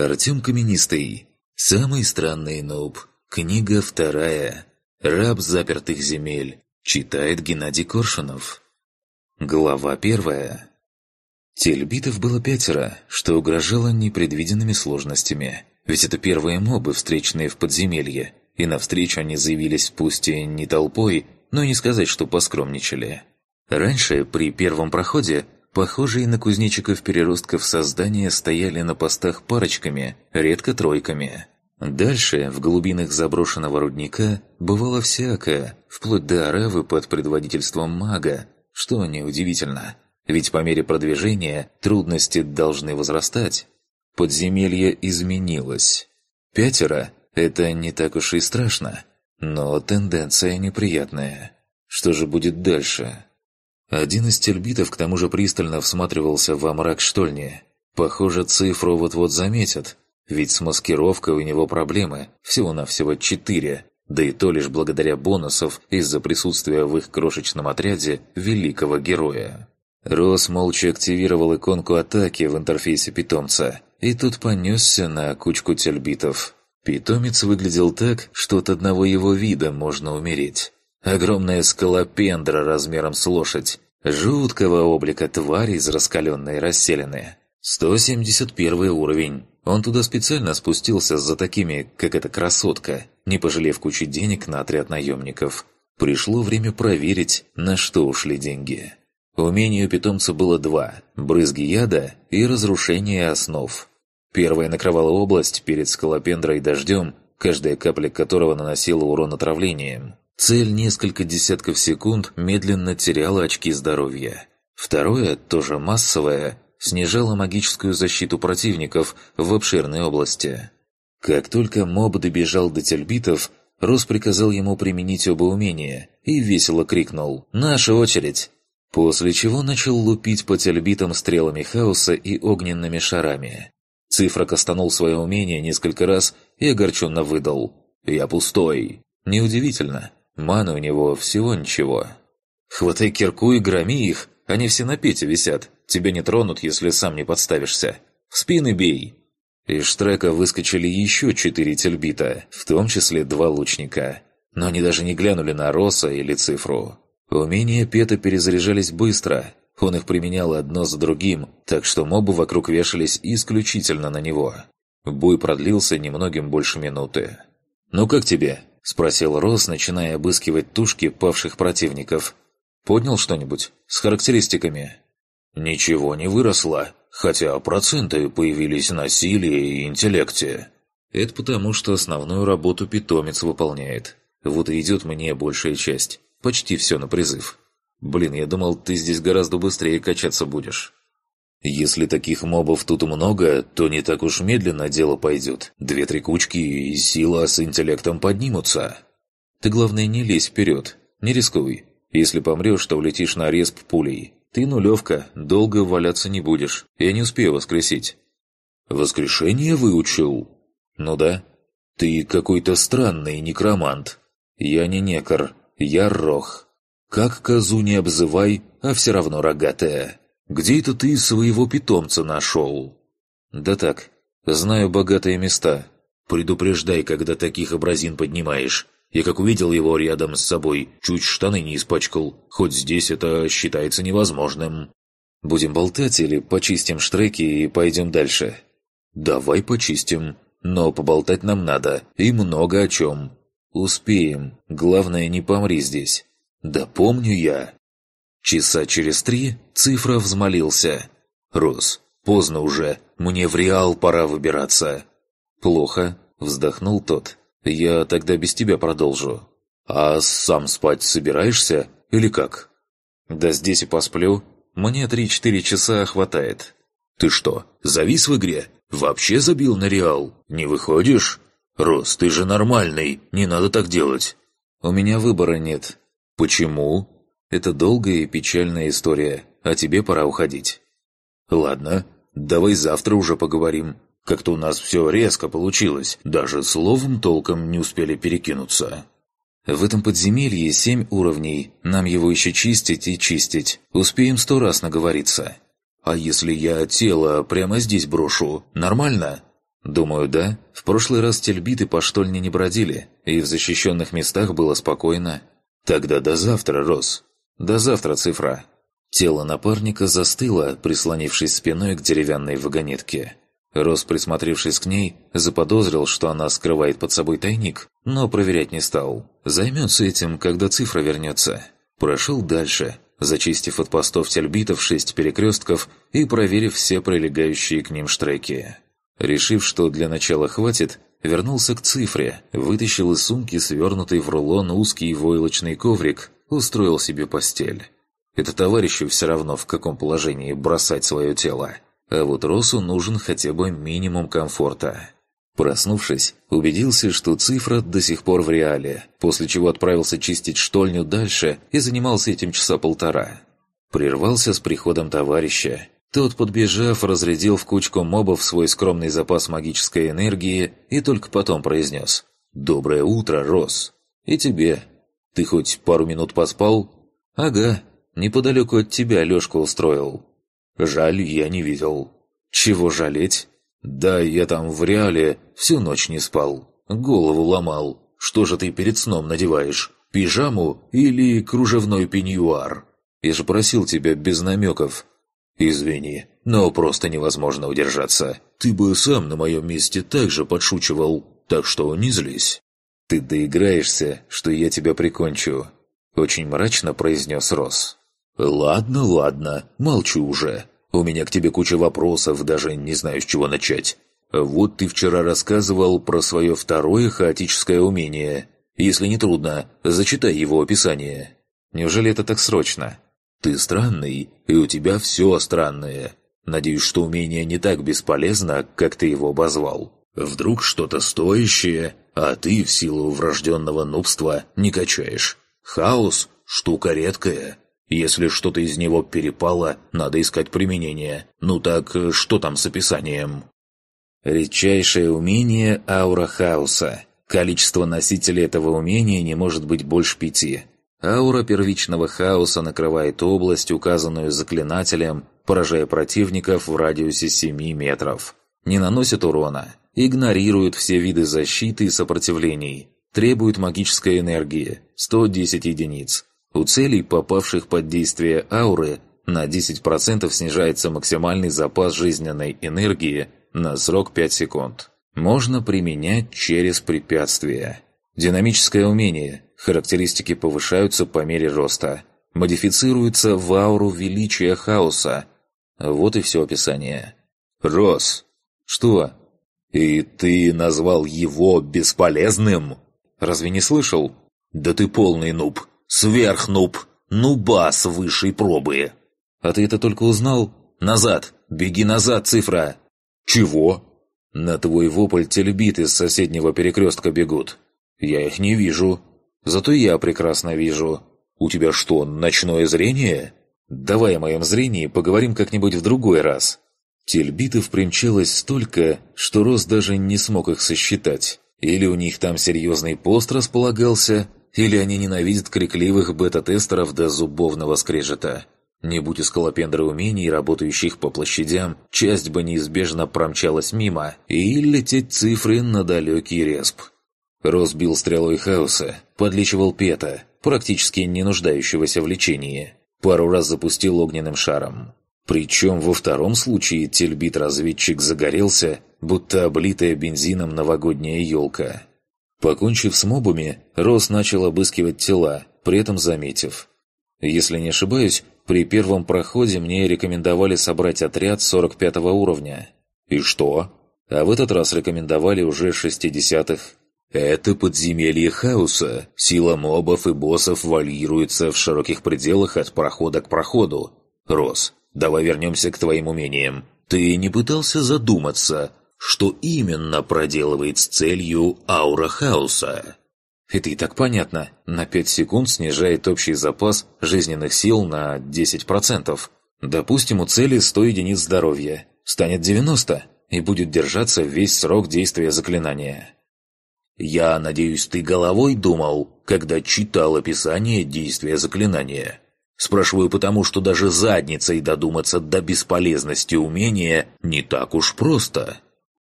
Артем Каменистый. Самый странный нуб. Книга вторая. Раб запертых земель. Читает Геннадий Коршунов. Глава первая. Тельбитов было пятеро, что угрожало непредвиденными сложностями. Ведь это первые мобы, встречные в подземелье. И навстречу они заявились пусть и не толпой, но не сказать, что поскромничали. Раньше, при первом проходе, Похожие на кузнечиков-переростков создания стояли на постах парочками, редко тройками. Дальше, в глубинах заброшенного рудника, бывало всякое, вплоть до аравы под предводительством мага, что неудивительно. Ведь по мере продвижения трудности должны возрастать. Подземелье изменилось. Пятеро – это не так уж и страшно, но тенденция неприятная. Что же будет дальше? Один из тельбитов к тому же пристально всматривался во мрак штольни. Похоже, цифру вот-вот заметят, ведь с маскировкой у него проблемы, всего-навсего четыре, да и то лишь благодаря бонусов из-за присутствия в их крошечном отряде великого героя. Рос молча активировал иконку атаки в интерфейсе питомца, и тут понесся на кучку тельбитов. Питомец выглядел так, что от одного его вида можно умереть. Огромная скалопендра размером с лошадь. Жуткого облика тварь из раскаленной расселены. 171 уровень. Он туда специально спустился за такими, как эта красотка, не пожалев кучи денег на отряд наемников. Пришло время проверить, на что ушли деньги. Умению у питомца было два – брызги яда и разрушение основ. Первое накрывало область перед скалопендрой дождем, каждая капля которого наносила урон отравлением. Цель несколько десятков секунд медленно теряла очки здоровья. Второе, тоже массовое, снижало магическую защиту противников в обширной области. Как только моб добежал до тельбитов, Рос приказал ему применить оба умения и весело крикнул «Наша очередь!», после чего начал лупить по тельбитам стрелами хаоса и огненными шарами. Цифрок остановил свое умение несколько раз и огорченно выдал «Я пустой». Неудивительно, Маны у него всего ничего. Хватай кирку и громи их, они все на пете висят. Тебя не тронут, если сам не подставишься. В спины бей!» Из штрека выскочили еще четыре тельбита, в том числе два лучника. Но они даже не глянули на Роса или цифру. Умения Пета перезаряжались быстро. Он их применял одно за другим, так что мобы вокруг вешались исключительно на него. Бой продлился немногим больше минуты. «Ну как тебе?» – спросил Рос, начиная обыскивать тушки павших противников. «Поднял что-нибудь? С характеристиками?» «Ничего не выросло, хотя проценты появились насилие и интеллекте». «Это потому, что основную работу питомец выполняет. Вот и идет мне большая часть. Почти все на призыв. Блин, я думал, ты здесь гораздо быстрее качаться будешь». Если таких мобов тут много, то не так уж медленно дело пойдет. Две-три кучки и сила с интеллектом поднимутся. Ты, главное, не лезь вперед. Не рискуй. Если помрешь, то влетишь на респ пулей. Ты нулевка, долго валяться не будешь. Я не успею воскресить. Воскрешение выучил? Ну да. Ты какой-то странный некромант. Я не некор, я рох. Как козу не обзывай, а все равно рогатая. «Где это ты своего питомца нашел?» «Да так, знаю богатые места. Предупреждай, когда таких образин поднимаешь. Я как увидел его рядом с собой, чуть штаны не испачкал, хоть здесь это считается невозможным». «Будем болтать или почистим штреки и пойдем дальше?» «Давай почистим, но поболтать нам надо, и много о чем. Успеем, главное не помри здесь». «Да помню я!» Часа через три цифра взмолился. «Рос, поздно уже, мне в Реал пора выбираться». «Плохо», — вздохнул тот. «Я тогда без тебя продолжу». «А сам спать собираешься или как?» «Да здесь и посплю. Мне три-четыре часа хватает». «Ты что, завис в игре? Вообще забил на Реал? Не выходишь?» «Рос, ты же нормальный, не надо так делать». «У меня выбора нет». «Почему?» Это долгая и печальная история, а тебе пора уходить. Ладно, давай завтра уже поговорим. Как-то у нас все резко получилось, даже словом толком не успели перекинуться. В этом подземелье семь уровней, нам его еще чистить и чистить. Успеем сто раз наговориться. А если я тело прямо здесь брошу, нормально? Думаю, да. В прошлый раз тельбиты по штольне не бродили, и в защищенных местах было спокойно. Тогда до завтра, Рос. «До завтра, цифра!» Тело напарника застыло, прислонившись спиной к деревянной вагонетке. Рос, присмотревшись к ней, заподозрил, что она скрывает под собой тайник, но проверять не стал. Займется этим, когда цифра вернется. Прошел дальше, зачистив от постов тельбитов шесть перекрестков и проверив все прилегающие к ним штреки. Решив, что для начала хватит, вернулся к цифре, вытащил из сумки свернутый в рулон узкий войлочный коврик устроил себе постель. Это товарищу все равно, в каком положении бросать свое тело. А вот Росу нужен хотя бы минимум комфорта. Проснувшись, убедился, что цифра до сих пор в реале, после чего отправился чистить штольню дальше и занимался этим часа полтора. Прервался с приходом товарища. Тот, подбежав, разрядил в кучку мобов свой скромный запас магической энергии и только потом произнес «Доброе утро, Рос!» «И тебе, ты хоть пару минут поспал? Ага, неподалеку от тебя Лешка устроил. Жаль, я не видел. Чего жалеть? Да, я там в реале всю ночь не спал. Голову ломал. Что же ты перед сном надеваешь? Пижаму или кружевной пеньюар? Я же просил тебя без намеков. Извини, но просто невозможно удержаться. Ты бы сам на моем месте так же подшучивал, так что не злись. «Ты доиграешься, что я тебя прикончу», — очень мрачно произнес Рос. «Ладно, ладно, молчу уже. У меня к тебе куча вопросов, даже не знаю, с чего начать. Вот ты вчера рассказывал про свое второе хаотическое умение. Если не трудно, зачитай его описание». «Неужели это так срочно?» «Ты странный, и у тебя все странное. Надеюсь, что умение не так бесполезно, как ты его обозвал. Вдруг что-то стоящее а ты в силу врожденного нубства не качаешь. Хаос – штука редкая. Если что-то из него перепало, надо искать применение. Ну так, э, что там с описанием? Редчайшее умение аура хаоса. Количество носителей этого умения не может быть больше пяти. Аура первичного хаоса накрывает область, указанную заклинателем, поражая противников в радиусе 7 метров. Не наносит урона. Игнорируют все виды защиты и сопротивлений. Требует магической энергии – 110 единиц. У целей, попавших под действие ауры, на 10% снижается максимальный запас жизненной энергии на срок 5 секунд. Можно применять через препятствия. Динамическое умение. Характеристики повышаются по мере роста. Модифицируется в ауру величия хаоса. Вот и все описание. Рос. Что? «И ты назвал его бесполезным?» «Разве не слышал?» «Да ты полный нуб! Сверхнуб! Нубас высшей пробы!» «А ты это только узнал?» «Назад! Беги назад, цифра!» «Чего?» «На твой вопль телебит с соседнего перекрестка бегут. Я их не вижу. Зато я прекрасно вижу. У тебя что, ночное зрение?» «Давай о моем зрении поговорим как-нибудь в другой раз. Тельбитов примчалось столько, что Рос даже не смог их сосчитать. Или у них там серьезный пост располагался, или они ненавидят крикливых бета-тестеров до зубовного скрежета. Не будь у скалопендра умений, работающих по площадям, часть бы неизбежно промчалась мимо, и лететь цифры на далекий респ. Рос бил стрелой хаоса, подлечивал пета, практически не нуждающегося в лечении. Пару раз запустил огненным шаром. Причем во втором случае тельбит-разведчик загорелся, будто облитая бензином новогодняя елка. Покончив с мобами, Рос начал обыскивать тела, при этом заметив. Если не ошибаюсь, при первом проходе мне рекомендовали собрать отряд 45 уровня. И что? А в этот раз рекомендовали уже 60-х. Это подземелье хаоса. Сила мобов и боссов варьируется в широких пределах от прохода к проходу. Рос, Давай вернемся к твоим умениям. Ты не пытался задуматься, что именно проделывает с целью аура хаоса? Это и так понятно. На 5 секунд снижает общий запас жизненных сил на 10%. Допустим, у цели 100 единиц здоровья. Станет 90 и будет держаться весь срок действия заклинания. «Я надеюсь, ты головой думал, когда читал описание действия заклинания?» Спрашиваю потому, что даже задницей додуматься до бесполезности умения не так уж просто.